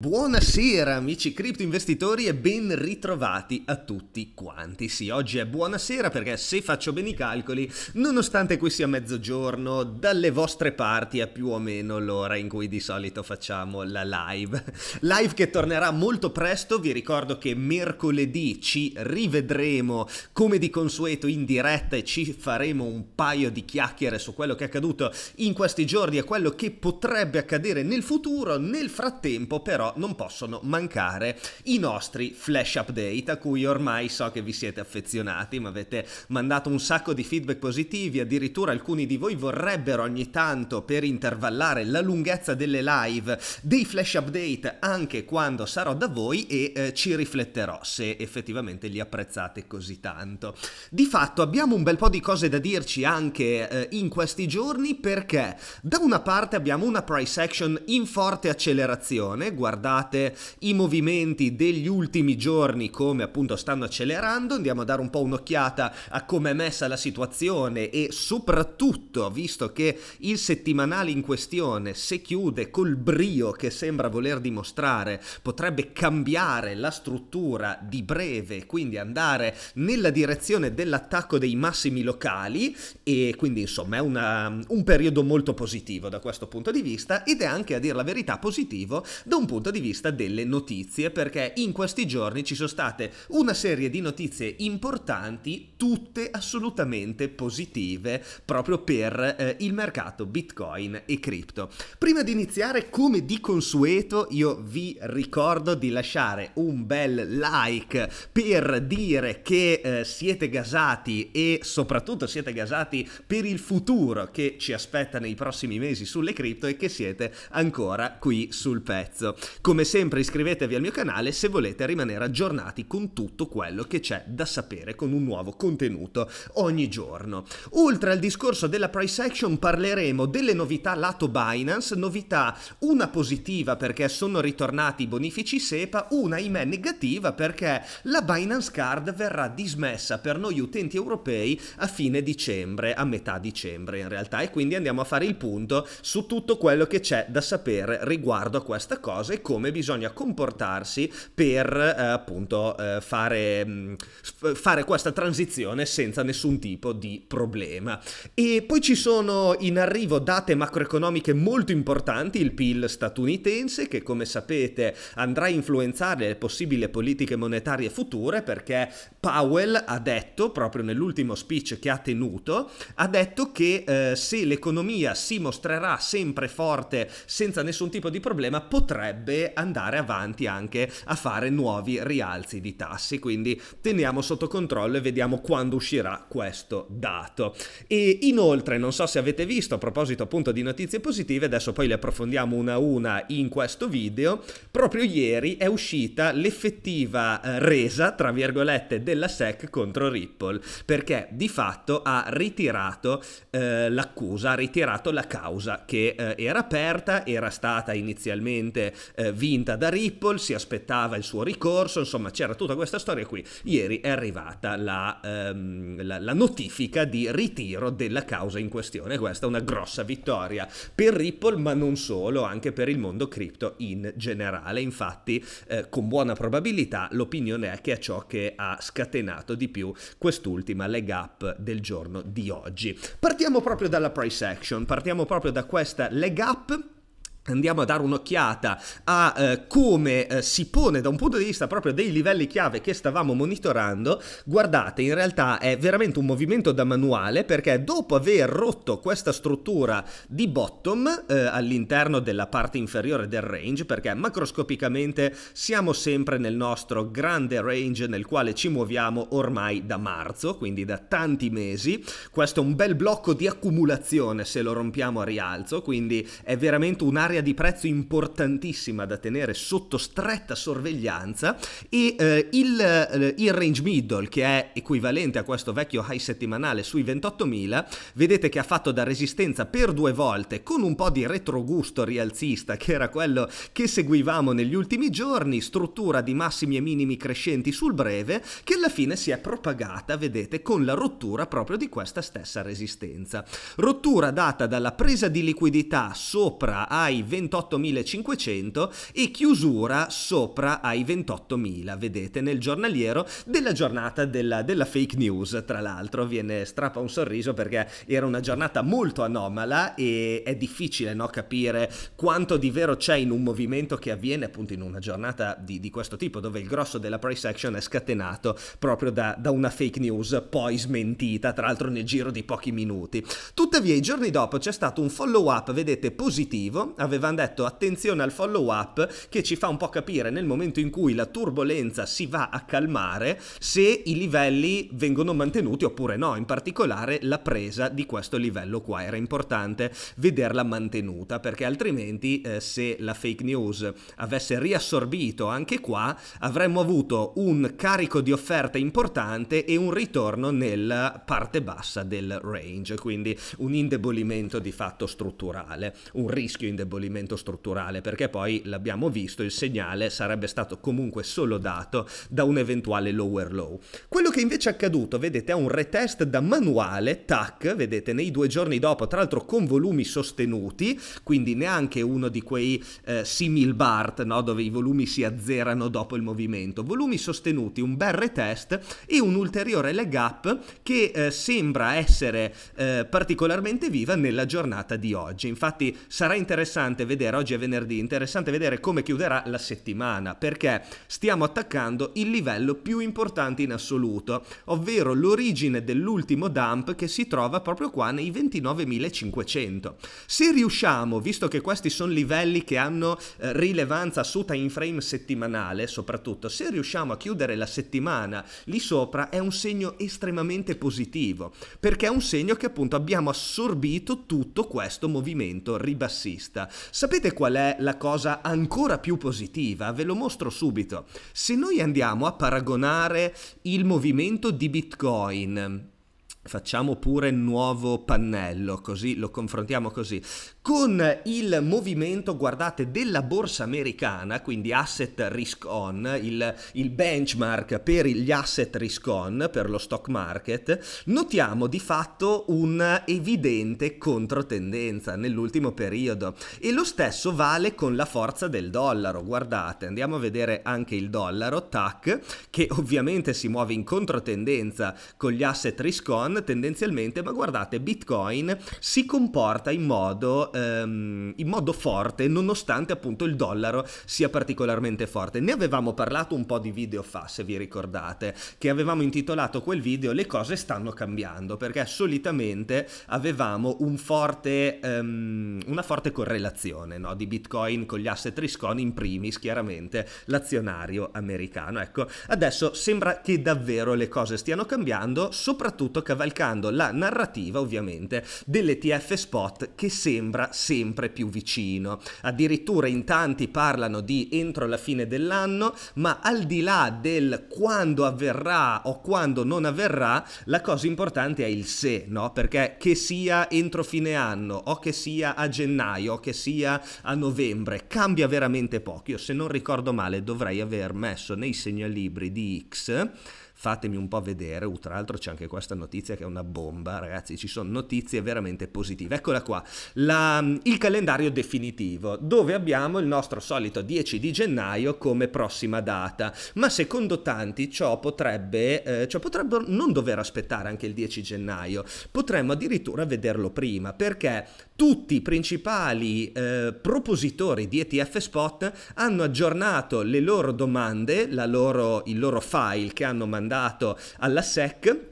Buonasera amici cripto investitori e ben ritrovati a tutti quanti. Sì, oggi è buonasera perché se faccio bene i calcoli, nonostante qui sia mezzogiorno, dalle vostre parti è più o meno l'ora in cui di solito facciamo la live. Live che tornerà molto presto, vi ricordo che mercoledì ci rivedremo come di consueto in diretta e ci faremo un paio di chiacchiere su quello che è accaduto in questi giorni e quello che potrebbe accadere nel futuro. Nel frattempo però non possono mancare i nostri flash update a cui ormai so che vi siete affezionati, mi avete mandato un sacco di feedback positivi, addirittura alcuni di voi vorrebbero ogni tanto per intervallare la lunghezza delle live dei flash update anche quando sarò da voi e eh, ci rifletterò se effettivamente li apprezzate così tanto. Di fatto abbiamo un bel po' di cose da dirci anche eh, in questi giorni perché da una parte abbiamo una price action in forte accelerazione, guardate guardate i movimenti degli ultimi giorni, come appunto stanno accelerando, andiamo a dare un po' un'occhiata a come è messa la situazione e soprattutto, visto che il settimanale in questione, se chiude col brio che sembra voler dimostrare, potrebbe cambiare la struttura di breve, quindi andare nella direzione dell'attacco dei massimi locali e quindi insomma è una, un periodo molto positivo da questo punto di vista ed è anche a dire la verità positivo da un punto punto di vista delle notizie, perché in questi giorni ci sono state una serie di notizie importanti, tutte assolutamente positive, proprio per eh, il mercato Bitcoin e cripto. Prima di iniziare, come di consueto, io vi ricordo di lasciare un bel like per dire che eh, siete gasati e soprattutto siete gasati per il futuro che ci aspetta nei prossimi mesi sulle cripto e che siete ancora qui sul pezzo. Come sempre iscrivetevi al mio canale se volete rimanere aggiornati con tutto quello che c'è da sapere con un nuovo contenuto ogni giorno. Oltre al discorso della price action parleremo delle novità lato Binance, novità una positiva perché sono ritornati i bonifici SEPA, una ahimè negativa perché la Binance Card verrà dismessa per noi utenti europei a fine dicembre, a metà dicembre in realtà e quindi andiamo a fare il punto su tutto quello che c'è da sapere riguardo a questa cosa e come bisogna comportarsi per eh, appunto eh, fare, mh, mm, fare, questa transizione senza nessun tipo di problema. E poi ci sono in arrivo date macroeconomiche molto importanti, il PIL statunitense che come sapete andrà a influenzare le possibili politiche monetarie future perché Powell ha detto proprio nell'ultimo speech che ha tenuto, ha detto che eh, se l'economia si mostrerà sempre forte senza nessun tipo di problema potrebbe potrebbe andare avanti anche a fare nuovi rialzi di tassi, quindi teniamo sotto controllo e vediamo quando uscirà questo dato. E inoltre, non so se avete visto, a proposito appunto di notizie positive, adesso poi le approfondiamo una a una in questo video, proprio ieri è uscita l'effettiva eh, resa, tra virgolette, della SEC contro Ripple, perché di fatto ha ritirato eh, l'accusa, ha ritirato la causa che eh, era aperta, era stata inizialmente eh, vinta da Ripple, si aspettava il suo ricorso, insomma c'era tutta questa storia qui. Ieri è arrivata la, ehm, la, la notifica di ritiro della causa in questione, questa è una grossa vittoria per Ripple ma non solo, anche per il mondo cripto in generale. Infatti eh, con buona probabilità l'opinione è che è ciò che ha scatenato di più quest'ultima leg up del giorno di oggi. Partiamo proprio dalla price action, partiamo proprio da questa leg up andiamo a dare un'occhiata a eh, come eh, si pone da un punto di vista proprio dei livelli chiave che stavamo monitorando, guardate, in realtà è veramente un movimento da manuale perché dopo aver rotto questa struttura di bottom eh, all'interno della parte inferiore del range, perché macroscopicamente siamo sempre nel nostro grande range nel quale ci muoviamo ormai da marzo, quindi da tanti mesi, questo è un bel blocco di accumulazione se lo rompiamo a rialzo, quindi è veramente un'area un'area di prezzo importantissima da tenere sotto stretta sorveglianza e eh, il, eh, il, range middle che è equivalente a questo vecchio high settimanale sui 28.000 vedete che ha fatto da resistenza per due volte con un po' di retrogusto rialzista che era quello che seguivamo negli ultimi giorni struttura di massimi e minimi crescenti sul breve che alla fine si è propagata vedete con la rottura proprio di questa stessa resistenza rottura data dalla presa di liquidità sopra ai 28.500 e chiusura sopra ai 28.000, vedete nel giornaliero della giornata della, della fake news, tra l'altro viene strappa un sorriso perché era una giornata molto anomala e è difficile no, capire quanto di vero c'è in un movimento che avviene appunto in una giornata di, di questo tipo dove il grosso della price action è scatenato proprio da, da una fake news poi smentita, tra l'altro nel giro di pochi minuti. Tuttavia i giorni dopo c'è stato un follow up, vedete, positivo, aveva avevano detto attenzione al follow up che ci fa un po' capire nel momento in cui la turbolenza si va a calmare se i livelli vengono mantenuti oppure no, in particolare la presa di questo livello qua era importante vederla mantenuta perché altrimenti eh, se la fake news avesse riassorbito anche qua avremmo avuto un carico di offerta importante e un ritorno nella parte bassa del range, quindi un indebolimento di fatto strutturale, un rischio indebolimento indebolimento strutturale, perché poi l'abbiamo visto, il segnale sarebbe stato comunque solo dato da un eventuale lower low. Quello che invece è accaduto, vedete, è un retest da manuale, tac, vedete, nei due giorni dopo, tra l'altro con volumi sostenuti, quindi neanche uno di quei eh, simil BART, no, dove i volumi si azzerano dopo il movimento, volumi sostenuti, un bel retest e un ulteriore leg up che eh, sembra essere eh, particolarmente viva nella giornata di oggi. Infatti sarà interessante interessante vedere, oggi è venerdì, interessante vedere come chiuderà la settimana, perché stiamo attaccando il livello più importante in assoluto, ovvero l'origine dell'ultimo dump che si trova proprio qua nei 29.500. Se riusciamo, visto che questi sono livelli che hanno eh, rilevanza su time frame settimanale soprattutto, se riusciamo a chiudere la settimana lì sopra è un segno estremamente positivo, perché è un segno che appunto abbiamo assorbito tutto questo movimento ribassista. Sapete qual è la cosa ancora più positiva? Ve lo mostro subito. Se noi andiamo a paragonare il movimento di Bitcoin facciamo pure nuovo pannello, così lo confrontiamo così, con il movimento, guardate, della borsa americana, quindi asset risk on, il, il, benchmark per gli asset risk on, per lo stock market, notiamo di fatto un'evidente controtendenza nell'ultimo periodo e lo stesso vale con la forza del dollaro, guardate, andiamo a vedere anche il dollaro, TAC, che ovviamente si muove in controtendenza con gli asset risk on, tendenzialmente, ma guardate, Bitcoin si comporta in modo, ehm, in modo forte nonostante appunto il dollaro sia particolarmente forte. Ne avevamo parlato un po' di video fa, se vi ricordate, che avevamo intitolato quel video Le cose stanno cambiando, perché solitamente avevamo un forte, ehm, una forte correlazione no? di Bitcoin con gli asset risconi in primis, chiaramente, l'azionario americano. Ecco, adesso sembra che davvero le cose stiano cambiando, soprattutto cavalieri ricalcando la narrativa ovviamente dell'ETF spot che sembra sempre più vicino. Addirittura in tanti parlano di entro la fine dell'anno, ma al di là del quando avverrà o quando non avverrà, la cosa importante è il se, no? Perché che sia entro fine anno o che sia a gennaio o che sia a novembre, cambia veramente poco. Io se non ricordo male dovrei aver messo nei segnalibri di X fatemi un po' vedere, uh, tra l'altro c'è anche questa notizia che è una bomba, ragazzi, ci sono notizie veramente positive. Eccola qua, la, mm, il calendario definitivo, dove abbiamo il nostro solito 10 di gennaio come prossima data, ma secondo tanti ciò potrebbe, eh, ciò potrebbe non dover aspettare anche il 10 gennaio, potremmo addirittura vederlo prima, perché tutti i principali eh, propositori di ETF Spot hanno aggiornato le loro domande, loro, il loro file che hanno mandato mandato alla SEC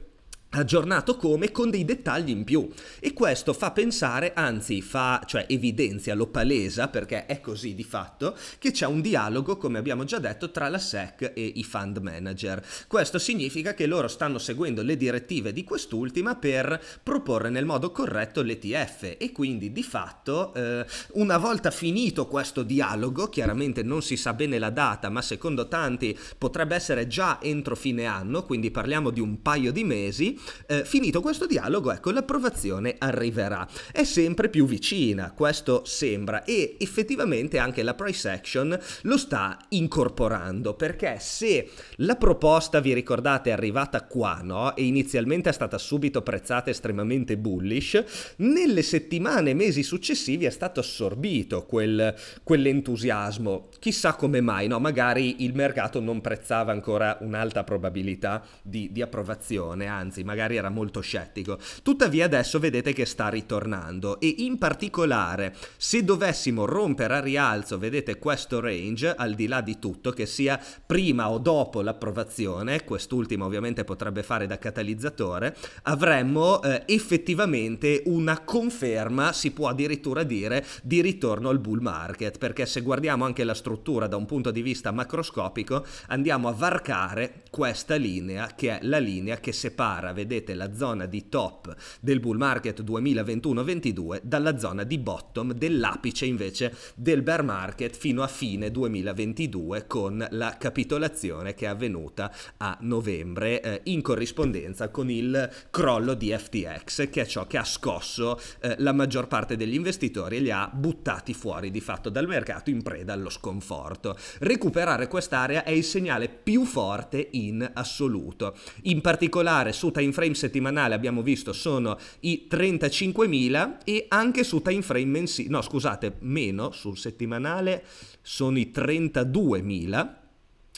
aggiornato come con dei dettagli in più e questo fa pensare anzi fa cioè evidenzia lo palesa perché è così di fatto che c'è un dialogo come abbiamo già detto tra la SEC e i fund manager questo significa che loro stanno seguendo le direttive di quest'ultima per proporre nel modo corretto l'ETF e quindi di fatto eh, una volta finito questo dialogo chiaramente non si sa bene la data ma secondo tanti potrebbe essere già entro fine anno quindi parliamo di un paio di mesi eh, finito questo dialogo, ecco, l'approvazione arriverà. È sempre più vicina, questo sembra, e effettivamente anche la price action lo sta incorporando, perché se la proposta, vi ricordate, è arrivata qua, no? E inizialmente è stata subito prezzata estremamente bullish, nelle settimane e mesi successivi è stato assorbito quel, quell'entusiasmo. Chissà come mai, no? Magari il mercato non prezzava ancora un'alta probabilità di, di approvazione, anzi magari era molto scettico. Tuttavia adesso vedete che sta ritornando e in particolare se dovessimo rompere a rialzo, vedete questo range, al di là di tutto, che sia prima o dopo l'approvazione, quest'ultima ovviamente potrebbe fare da catalizzatore, avremmo eh, effettivamente una conferma, si può addirittura dire, di ritorno al bull market, perché se guardiamo anche la struttura da un punto di vista macroscopico, andiamo a varcare questa linea che è la linea che separa vedete la zona di top del bull market 2021-22 dalla zona di bottom dell'apice invece del bear market fino a fine 2022 con la capitolazione che è avvenuta a novembre eh, in corrispondenza con il crollo di FTX che è ciò che ha scosso eh, la maggior parte degli investitori e li ha buttati fuori di fatto dal mercato in preda allo sconforto. Recuperare quest'area è il segnale più forte in assoluto. In particolare su Time time frame settimanale abbiamo visto sono i 35.000 e anche su time frame mensile, no scusate, meno sul settimanale sono i 32.000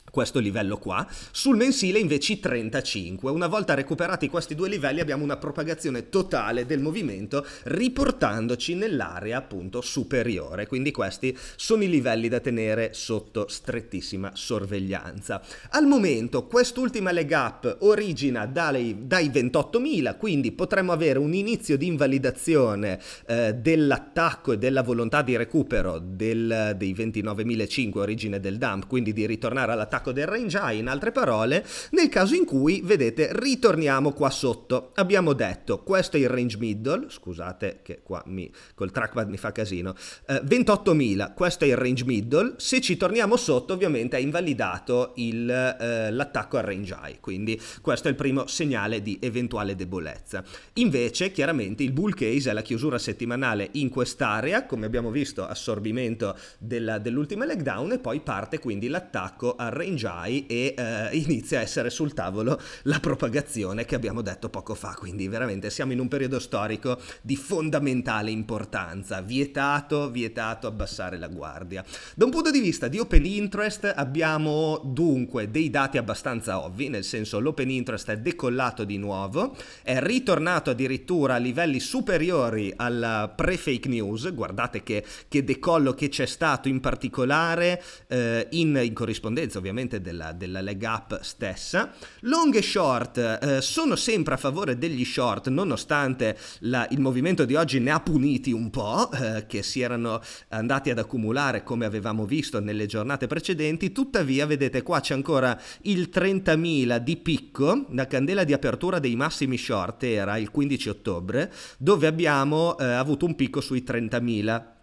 questo livello qua, sul mensile invece 35. Una volta recuperati questi due livelli abbiamo una propagazione totale del movimento riportandoci nell'area appunto superiore, quindi questi sono i livelli da tenere sotto strettissima sorveglianza. Al momento quest'ultima leg up origina dai, dai 28.000, quindi potremmo avere un inizio di invalidazione eh, dell'attacco e della volontà di recupero del, dei 29.500 origine del dump, quindi di ritornare all'attacco l'attacco del range high, in altre parole, nel caso in cui, vedete, ritorniamo qua sotto. Abbiamo detto, questo è il range middle, scusate che qua mi, col trackpad mi fa casino, eh, 28.000, questo è il range middle, se ci torniamo sotto ovviamente è invalidato eh, l'attacco eh, al range high, quindi questo è il primo segnale di eventuale debolezza. Invece, chiaramente, il bull case è la chiusura settimanale in quest'area, come abbiamo visto assorbimento dell'ultima leg down e poi parte quindi l'attacco al range Rinjai e eh, inizia a essere sul tavolo la propagazione che abbiamo detto poco fa, quindi veramente siamo in un periodo storico di fondamentale importanza, vietato, vietato abbassare la guardia. Da un punto di vista di open interest abbiamo dunque dei dati abbastanza ovvi, nel senso l'open interest è decollato di nuovo, è ritornato addirittura a livelli superiori alla pre-fake news, guardate che, che decollo che c'è stato in particolare eh, in, in corrispondenza ovviamente ovviamente della, della leg up stessa. Long e short eh, sono sempre a favore degli short, nonostante la, il movimento di oggi ne ha puniti un po', eh, che si erano andati ad accumulare come avevamo visto nelle giornate precedenti. Tuttavia, vedete qua c'è ancora il 30.000 di picco, la candela di apertura dei massimi short era il 15 ottobre, dove abbiamo eh, avuto un picco sui 30.000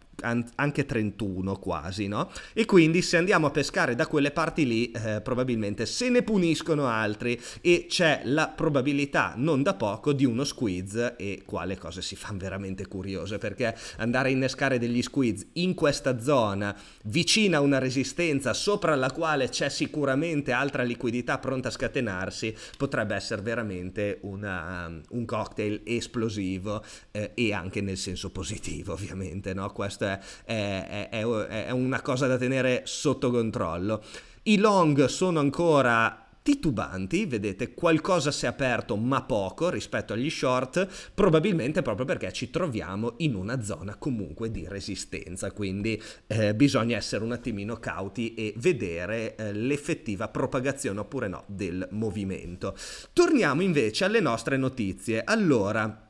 anche 31 quasi, no? E quindi se andiamo a pescare da quelle parti lì, eh, probabilmente se ne puniscono altri e c'è la probabilità non da poco di uno squiz e qua le cose si fanno veramente curiose perché andare a innescare degli squiz in questa zona vicina a una resistenza sopra la quale c'è sicuramente altra liquidità pronta a scatenarsi potrebbe essere veramente una, um, un cocktail esplosivo eh, e anche nel senso positivo ovviamente, no? Questo è, è, è, una cosa da tenere sotto controllo. I long sono ancora titubanti, vedete, qualcosa si è aperto ma poco rispetto agli short, probabilmente proprio perché ci troviamo in una zona comunque di resistenza, quindi eh, bisogna essere un attimino cauti e vedere eh, l'effettiva propagazione oppure no del movimento. Torniamo invece alle nostre notizie. Allora,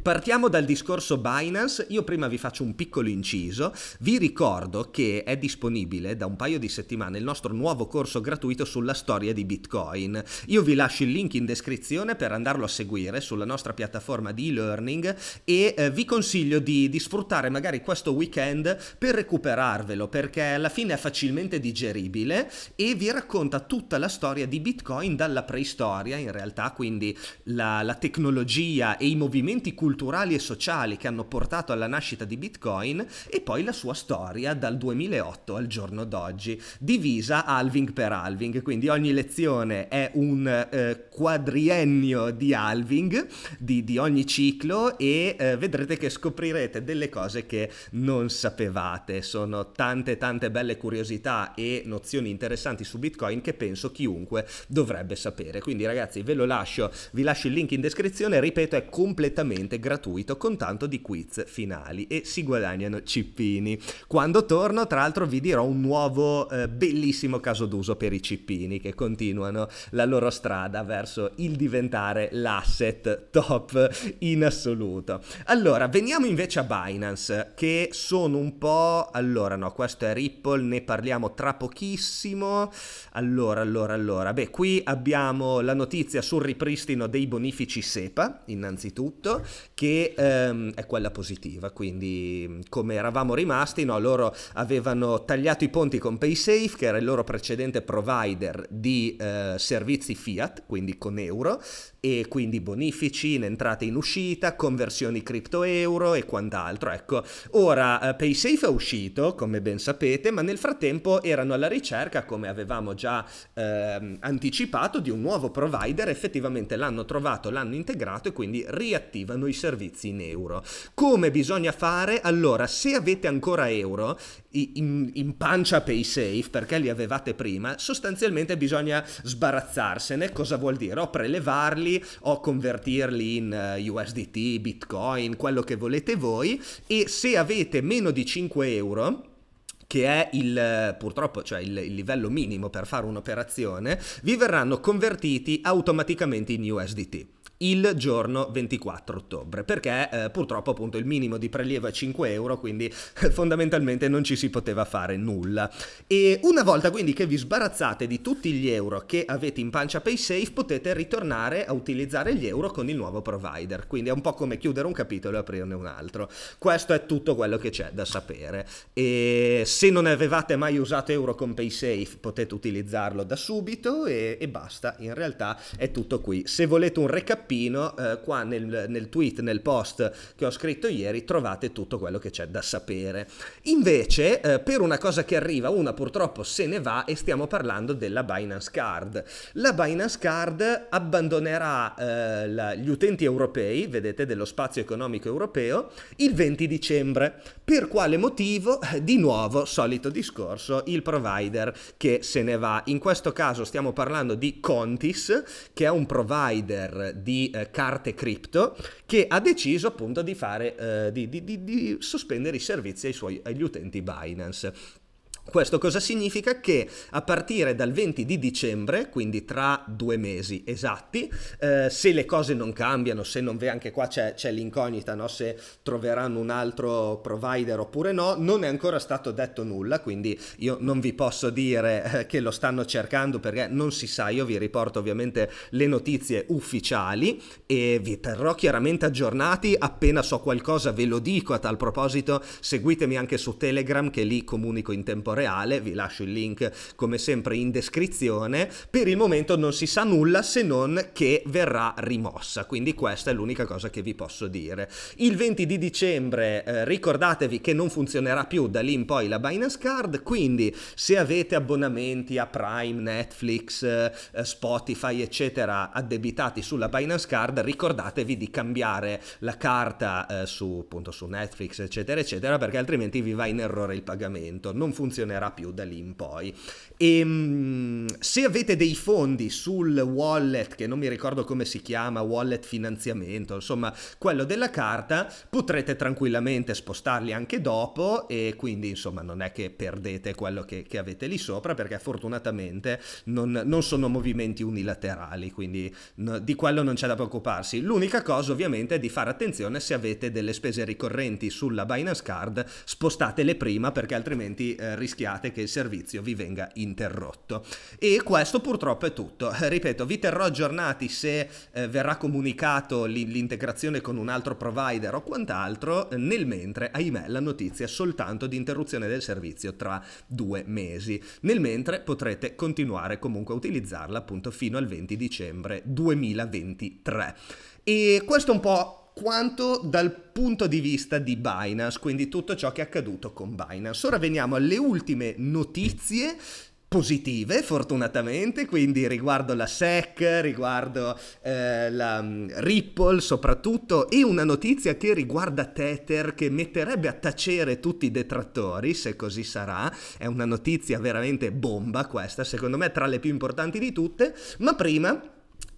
Partiamo dal discorso Binance, io prima vi faccio un piccolo inciso, vi ricordo che è disponibile da un paio di settimane il nostro nuovo corso gratuito sulla storia di Bitcoin, io vi lascio il link in descrizione per andarlo a seguire sulla nostra piattaforma di e-learning e eh, vi consiglio di, di, sfruttare magari questo weekend per recuperarvelo perché alla fine è facilmente digeribile e vi racconta tutta la storia di Bitcoin dalla preistoria in realtà, quindi la, la tecnologia e i movimenti culturali culturali e sociali che hanno portato alla nascita di Bitcoin e poi la sua storia dal 2008 al giorno d'oggi, divisa halving per halving, quindi ogni lezione è un eh, quadriennio di halving di, di ogni ciclo e eh, vedrete che scoprirete delle cose che non sapevate, sono tante tante belle curiosità e nozioni interessanti su Bitcoin che penso chiunque dovrebbe sapere. Quindi ragazzi ve lo lascio, vi lascio il link in descrizione, ripeto è completamente gratuito con tanto di quiz finali e si guadagnano cippini. Quando torno, tra l'altro, vi dirò un nuovo eh, bellissimo caso d'uso per i cippini che continuano la loro strada verso il diventare l'asset top in assoluto. Allora, veniamo invece a Binance, che sono un po'... Allora, no, questo è Ripple, ne parliamo tra pochissimo. Allora, allora, allora. Beh, qui abbiamo la notizia sul ripristino dei bonifici SEPA, innanzitutto, che ehm, è quella positiva. Quindi, come eravamo rimasti, no, loro avevano tagliato i ponti con PaySafe, che era il loro precedente provider di eh, servizi fiat, quindi con euro, e quindi bonifici in entrata e in uscita, conversioni cripto-euro e quant'altro. Ecco, ora eh, PaySafe è uscito, come ben sapete, ma nel frattempo erano alla ricerca, come avevamo già eh, anticipato, di un nuovo provider, effettivamente l'hanno trovato, l'hanno integrato e quindi riattivano i servizi in euro. Come bisogna fare? Allora, se avete ancora euro in, in pancia PaySafe, perché li avevate prima, sostanzialmente bisogna sbarazzarsene. Cosa vuol dire? O prelevarli comprarli o convertirli in eh, USDT, Bitcoin, quello che volete voi e se avete meno di 5 euro che è il purtroppo cioè il, il, livello minimo per fare un'operazione, vi verranno convertiti automaticamente in USDT il giorno 24 ottobre, perché eh, purtroppo appunto il minimo di prelievo è 5 euro, quindi fondamentalmente non ci si poteva fare nulla. E una volta quindi che vi sbarazzate di tutti gli euro che avete in pancia PaySafe, potete ritornare a utilizzare gli euro con il nuovo provider, quindi è un po' come chiudere un capitolo e aprirne un altro. Questo è tutto quello che c'è da sapere. E se non avevate mai usato euro con PaySafe, potete utilizzarlo da subito e, e basta, in realtà è tutto qui. Se volete un recap Cappino, eh, qua nel, nel, tweet, nel post che ho scritto ieri, trovate tutto quello che c'è da sapere. Invece, eh, per una cosa che arriva, una purtroppo se ne va e stiamo parlando della Binance Card. La Binance Card abbandonerà eh, la, gli utenti europei, vedete, dello spazio economico europeo, il 20 dicembre. Per quale motivo? Eh, di nuovo, solito discorso, il provider che se ne va. In questo caso stiamo parlando di Contis, che è un provider di eh, carte cripto che ha deciso appunto di, fare, eh, di, di, di sospendere i servizi ai suoi, agli utenti Binance. Questo cosa significa? Che a partire dal 20 di dicembre, quindi tra due mesi esatti, eh, se le cose non cambiano, se non ve anche qua c'è, c'è l'incognita, no? se troveranno un altro provider oppure no, non è ancora stato detto nulla, quindi io non vi posso dire eh, che lo stanno cercando perché non si sa, io vi riporto ovviamente le notizie ufficiali e vi terrò chiaramente aggiornati appena so qualcosa, ve lo dico a tal proposito, seguitemi anche su Telegram che lì comunico in tempo reale, vi lascio il link come sempre in descrizione, per il momento non si sa nulla se non che verrà rimossa, quindi questa è l'unica cosa che vi posso dire. Il 20 di dicembre eh, ricordatevi che non funzionerà più da lì in poi la Binance Card, quindi se avete abbonamenti a Prime, Netflix, eh, Spotify eccetera addebitati sulla Binance Card, ricordatevi di cambiare la carta eh, su, appunto, su Netflix eccetera eccetera perché altrimenti vi va in errore il pagamento. Non funziona funzionerà più da lì in poi. E, ehm, se avete dei fondi sul wallet, che non mi ricordo come si chiama, wallet finanziamento, insomma quello della carta, potrete tranquillamente spostarli anche dopo e quindi insomma non è che perdete quello che, che avete lì sopra perché fortunatamente non, non sono movimenti unilaterali, quindi no, di quello non c'è da preoccuparsi. L'unica cosa ovviamente è di fare attenzione se avete delle spese ricorrenti sulla Binance Card, spostatele prima perché altrimenti eh, rischiate che il servizio vi venga interrotto. E questo purtroppo è tutto. Ripeto, vi terrò aggiornati se eh, verrà comunicato l'integrazione con un altro provider o quant'altro, nel mentre, ahimè, la notizia è soltanto di interruzione del servizio tra due mesi. Nel mentre potrete continuare comunque a utilizzarla appunto fino al 20 dicembre 2023. E questo è un po' quanto dal punto di vista di Binance, quindi tutto ciò che è accaduto con Binance. Ora veniamo alle ultime notizie positive fortunatamente quindi riguardo la SEC riguardo eh, la mm, Ripple soprattutto e una notizia che riguarda Tether che metterebbe a tacere tutti i detrattori se così sarà è una notizia veramente bomba questa secondo me tra le più importanti di tutte ma prima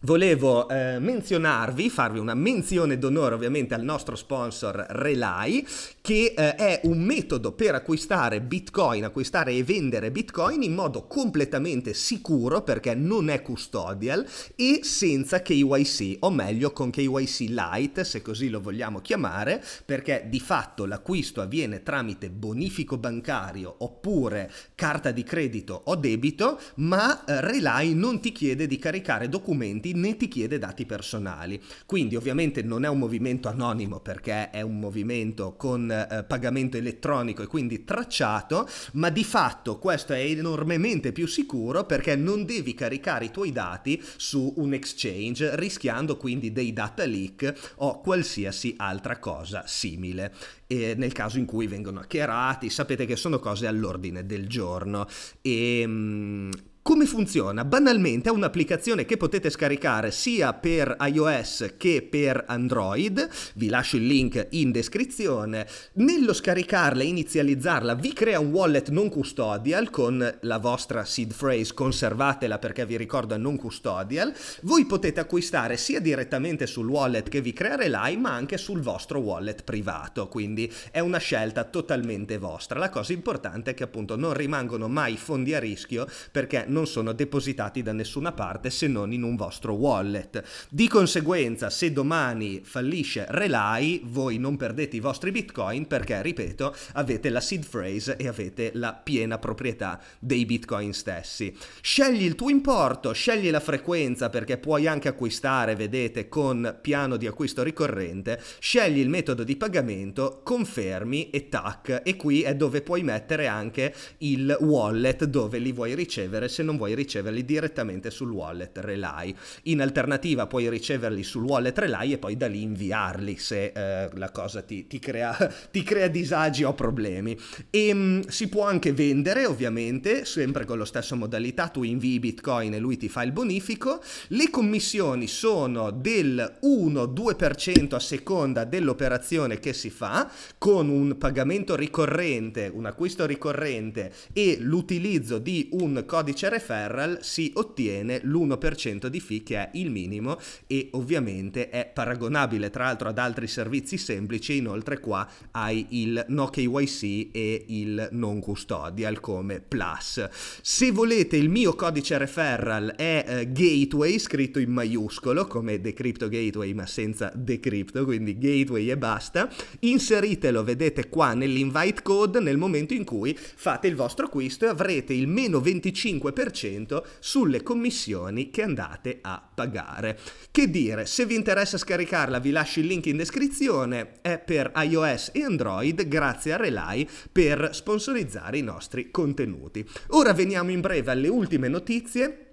Volevo eh, menzionarvi, farvi una menzione d'onore ovviamente al nostro sponsor Relay, che eh, è un metodo per acquistare bitcoin, acquistare e vendere bitcoin in modo completamente sicuro perché non è custodial e senza KYC, o meglio con KYC Lite, se così lo vogliamo chiamare, perché di fatto l'acquisto avviene tramite bonifico bancario oppure carta di credito o debito, ma eh, Relay non ti chiede di caricare documenti clienti né ti chiede dati personali. Quindi ovviamente non è un movimento anonimo perché è un movimento con eh, pagamento elettronico e quindi tracciato, ma di fatto questo è enormemente più sicuro perché non devi caricare i tuoi dati su un exchange rischiando quindi dei data leak o qualsiasi altra cosa simile. E nel caso in cui vengono hackerati, sapete che sono cose all'ordine del giorno e ehm, come funziona? Banalmente è un'applicazione che potete scaricare sia per iOS che per Android, vi lascio il link in descrizione. Nello scaricarla e inizializzarla vi crea un wallet non custodial con la vostra seed phrase, conservatela perché vi ricorda non custodial. Voi potete acquistare sia direttamente sul wallet che vi creare creerai, ma anche sul vostro wallet privato, quindi è una scelta totalmente vostra. La cosa importante è che appunto non rimangono mai fondi a rischio perché non sono depositati da nessuna parte se non in un vostro wallet. Di conseguenza, se domani fallisce Relai, voi non perdete i vostri bitcoin perché, ripeto, avete la seed phrase e avete la piena proprietà dei bitcoin stessi. Scegli il tuo importo, scegli la frequenza perché puoi anche acquistare, vedete, con piano di acquisto ricorrente, scegli il metodo di pagamento, confermi e tac. E qui è dove puoi mettere anche il wallet dove li vuoi ricevere se se non vuoi riceverli direttamente sul wallet Relay. In alternativa puoi riceverli sul wallet Relay e poi da lì inviarli se eh, la cosa ti, ti, crea, ti, crea, disagi o problemi. E ehm, mh, si può anche vendere ovviamente, sempre con lo stesso modalità, tu invii bitcoin e lui ti fa il bonifico. Le commissioni sono del 1-2% a seconda dell'operazione che si fa, con un pagamento ricorrente, un acquisto ricorrente e l'utilizzo di un codice referral si ottiene l'1% di fee che è il minimo e ovviamente è paragonabile tra l'altro ad altri servizi semplici, inoltre qua hai il no KYC e il non custodial come plus. Se volete il mio codice referral è eh, gateway scritto in maiuscolo come decrypto gateway ma senza decrypto, quindi gateway e basta. Inseritelo, vedete qua nell'invite code nel momento in cui fate il vostro acquisto e avrete il meno 25% 5% sulle commissioni che andate a pagare. Che dire, se vi interessa scaricarla vi lascio il link in descrizione, è per iOS e Android grazie a Relay per sponsorizzare i nostri contenuti. Ora veniamo in breve alle ultime notizie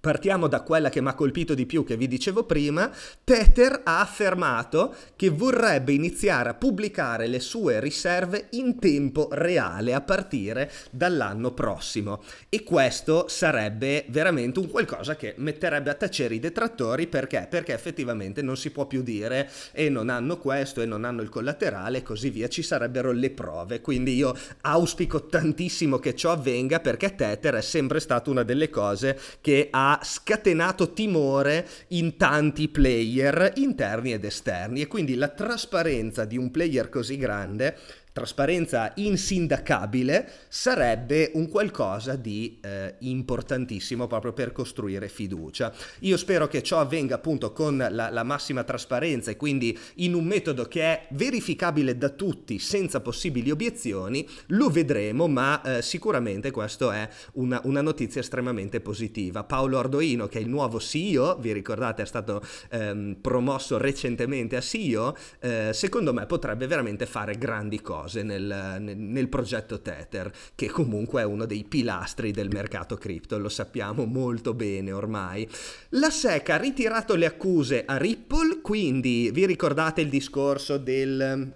Partiamo da quella che mi ha colpito di più, che vi dicevo prima. Tether ha affermato che vorrebbe iniziare a pubblicare le sue riserve in tempo reale a partire dall'anno prossimo. E questo sarebbe veramente un qualcosa che metterebbe a tacere i detrattori perché? Perché effettivamente non si può più dire e non hanno questo e non hanno il collaterale e così via, ci sarebbero le prove. Quindi io auspico tantissimo che ciò avvenga perché Tether è sempre stata una delle cose che ha scatenato timore in tanti player interni ed esterni e quindi la trasparenza di un player così grande trasparenza insindacabile sarebbe un qualcosa di eh, importantissimo proprio per costruire fiducia. Io spero che ciò avvenga appunto con la, la massima trasparenza e quindi in un metodo che è verificabile da tutti senza possibili obiezioni, lo vedremo, ma eh, sicuramente questa è una, una, notizia estremamente positiva. Paolo Ardoino, che è il nuovo CEO, vi ricordate è stato ehm, promosso recentemente a CEO, eh, secondo me potrebbe veramente fare grandi cose cose nel, nel, nel, progetto Tether, che comunque è uno dei pilastri del mercato cripto, lo sappiamo molto bene ormai. La SEC ha ritirato le accuse a Ripple, quindi vi ricordate il discorso del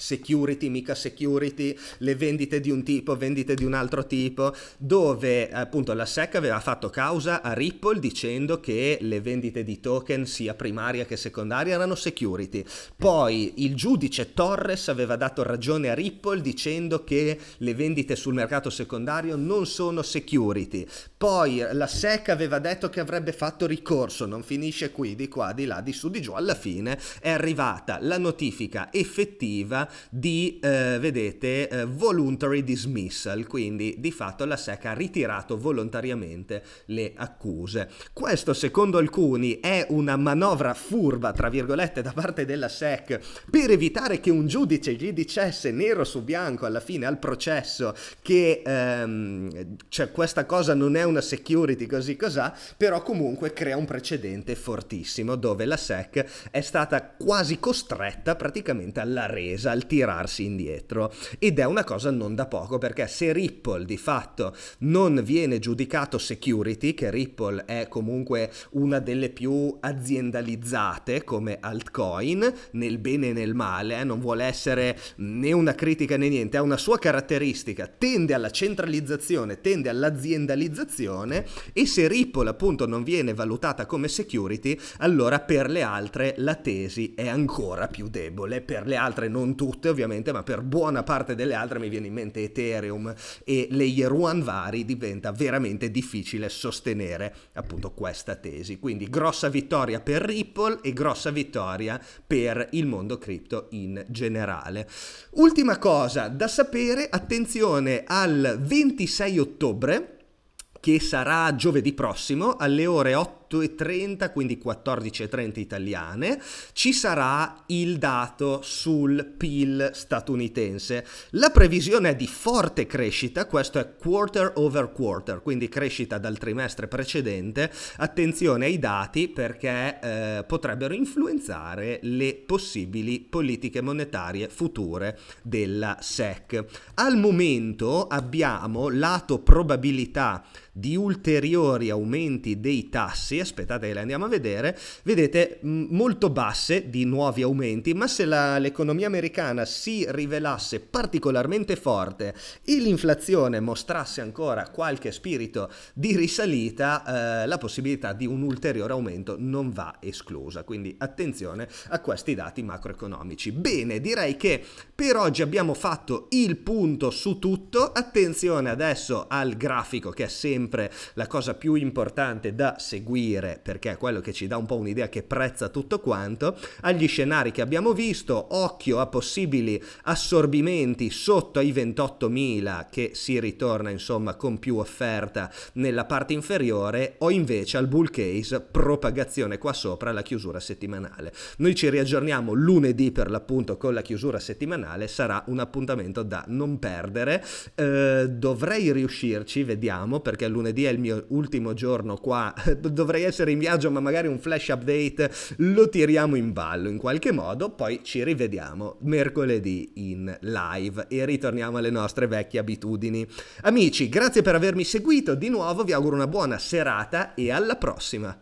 security, mica security, le vendite di un tipo, vendite di un altro tipo, dove appunto la SEC aveva fatto causa a Ripple dicendo che le vendite di token sia primaria che secondaria erano security. Poi il giudice Torres aveva dato ragione a Ripple dicendo che le vendite sul mercato secondario non sono security. Poi la SEC aveva detto che avrebbe fatto ricorso, non finisce qui, di qua, di là, di su, di giù, alla fine è arrivata la notifica effettiva di, eh, vedete, eh, voluntary dismissal, quindi di fatto la SEC ha ritirato volontariamente le accuse. Questo secondo alcuni è una manovra furba, tra virgolette, da parte della SEC per evitare che un giudice gli dicesse nero su bianco alla fine al processo che ehm, cioè, questa cosa non è una security così cos'ha, però comunque crea un precedente fortissimo dove la SEC è stata quasi costretta praticamente alla resa dal tirarsi indietro ed è una cosa non da poco perché se Ripple di fatto non viene giudicato security, che Ripple è comunque una delle più aziendalizzate come altcoin, nel bene e nel male, eh, non vuole essere né una critica né niente, ha una sua caratteristica, tende alla centralizzazione, tende all'aziendalizzazione e se Ripple appunto non viene valutata come security, allora per le altre la tesi è ancora più debole, per le altre non tutte tutte ovviamente, ma per buona parte delle altre mi viene in mente Ethereum e layer 1 vari, diventa veramente difficile sostenere appunto questa tesi. Quindi grossa vittoria per Ripple e grossa vittoria per il mondo cripto in generale. Ultima cosa da sapere, attenzione al 26 ottobre che sarà giovedì prossimo alle ore 8 8.30, quindi 14.30 italiane, ci sarà il dato sul PIL statunitense. La previsione è di forte crescita, questo è quarter over quarter, quindi crescita dal trimestre precedente. Attenzione ai dati perché eh, potrebbero influenzare le possibili politiche monetarie future della SEC. Al momento abbiamo lato probabilità di ulteriori aumenti dei tassi salari, aspettate le andiamo a vedere, vedete mm, molto basse di nuovi aumenti, ma se la, l'economia americana si rivelasse particolarmente forte e l'inflazione mostrasse ancora qualche spirito di risalita, eh, la possibilità di un ulteriore aumento non va esclusa, quindi attenzione a questi dati macroeconomici. Bene, direi che per oggi abbiamo fatto il punto su tutto, attenzione adesso al grafico che è sempre la cosa più importante da seguire dire, perché è quello che ci dà un po' un'idea che prezza tutto quanto, agli scenari che abbiamo visto, occhio a possibili assorbimenti sotto ai 28.000 che si ritorna insomma con più offerta nella parte inferiore o invece al bull case propagazione qua sopra la chiusura settimanale. Noi ci riaggiorniamo lunedì per l'appunto con la chiusura settimanale, sarà un appuntamento da non perdere, eh, dovrei riuscirci, vediamo perché lunedì è il mio ultimo giorno qua, dovrei potrei essere in viaggio, ma magari un flash update lo tiriamo in ballo in qualche modo, poi ci rivediamo mercoledì in live e ritorniamo alle nostre vecchie abitudini. Amici, grazie per avermi seguito, di nuovo vi auguro una buona serata e alla prossima!